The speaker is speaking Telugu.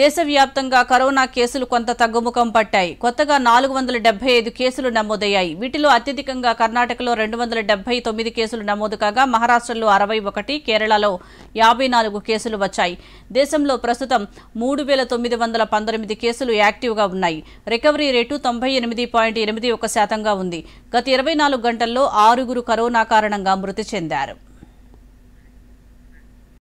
దేశవ్యాప్తంగా కరోనా కేసులు కొంత తగ్గుముఖం పట్టాయి కొత్తగా నాలుగు వందల డెబ్బై ఐదు కేసులు నమోదయ్యాయి వీటిలో అత్యధికంగా కర్ణాటకలో రెండు వందల డెబ్బై తొమ్మిది కేసులు నమోదు కాగా మహారాష్ట్రలో అరవై ఒకటి కేరళలో యాభై నాలుగు కేసులు వచ్చాయి దేశంలో ప్రస్తుతం మూడు వేల తొమ్మిది వందల పంతొమ్మిది కేసులు యాక్టివ్గా ఉన్నాయి రికవరీ రేటు తొంభై ఎనిమిది పాయింట్ ఎనిమిది ఒక శాతంగా ఉంది గత ఇరవై నాలుగు గంటల్లో ఆరుగురు కరోనా కారణంగా మృతి చెందారు